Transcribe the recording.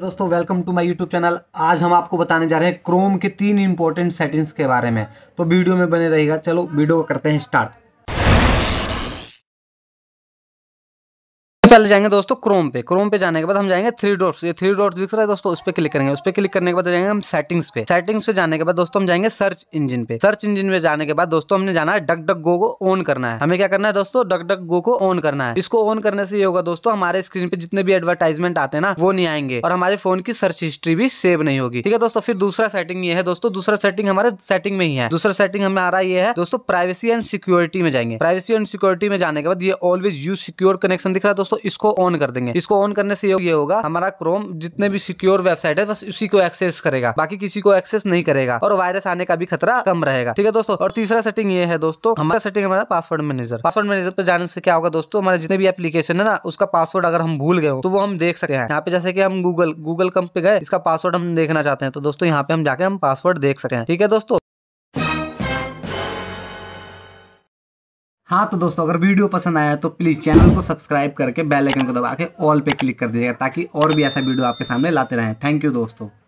दोस्तों welcome to my YouTube channel आज हम आपको बताने जा रहे हैं क्रोम के तीन इंपॉर्टेंट सेटिंग्स के बारे में तो वीडियो में बने रहेगा चलो वीडियो करते हैं स्टार्ट पहले जाएंगे दोस्तों क्रोम पे क्रोम पे जाने के बाद हम जाएंगे थ्री डॉट्स ये थ्री डॉट्स दिख रहा है दोस्तों उस पर क्लिक करेंगे उस पर क्लिक करने के बाद जाएंगे हम सेटिंग्स पे सेटिंग्स पे जाने के बाद दोस्तों हम जाएंगे सर्च इंजन पे सर्च इंजन पे जाने के बाद दोस्तों हमने जाना है डक डक गो को ऑन करना है हमें क्या करना है दोस्तों डक डक गो को ऑन करना है इसको ऑन करने से ये होगा दोस्तों हमारे स्क्रीन पे जितने भी एडवर्टाइजमेंट आते हैं ना वो नहीं आएंगे और हमारे फोन की सर्च हिस्ट्री भी सेव नहीं होगी ठीक है दोस्तों फिर दूसरा सेटिंग ये है दोस्तों दूसरा सेटिंग हमारे सेटिंग में ही है दूसरा सेटिंग हमें आ रहा है दोस्तों प्राइवेसी एंड सिक्योरिटी में जाएंगे प्राइवेसी एंड सिक्योरिटी में जाने के बाद ये ऑलवेज यू सिक्योर कनेक्शन दिख रहा है दोस्तों दोस्तों इसको ऑन कर देंगे इसको ऑन करने से ये होगा हमारा क्रोम जितने भी सिक्योर वेबसाइट है बस उसी को एक्सेस करेगा बाकी किसी को एक्सेस नहीं करेगा और वायरस आने का भी खतरा कम रहेगा ठीक है दोस्तों और तीसरा सेटिंग ये है दोस्तों हमारा सेटिंग हमारा पासवर्ड मैनेजर पासवर्ड मैनेजर पर जाने से क्या होगा दोस्तों हमारे जितने भी एप्लीकेशन है ना उसका पासवर्ड अगर हम भूल गए तो वो हम देख सकते हैं यहाँ पे जैसे कि हम गूगल गूगल कम पे गए इसका पासवर्ड हम देखना चाहते हैं तो दोस्तों यहाँ पे हम जाके हम पासवर्ड देख सकते हैं ठीक है दोस्तों हाँ तो दोस्तों अगर वीडियो पसंद आया तो प्लीज़ चैनल को सब्सक्राइब करके बेल आइकन को दबा के ऑल पे क्लिक कर दीजिएगा ताकि और भी ऐसा वीडियो आपके सामने लाते रहें थैंक यू दोस्तों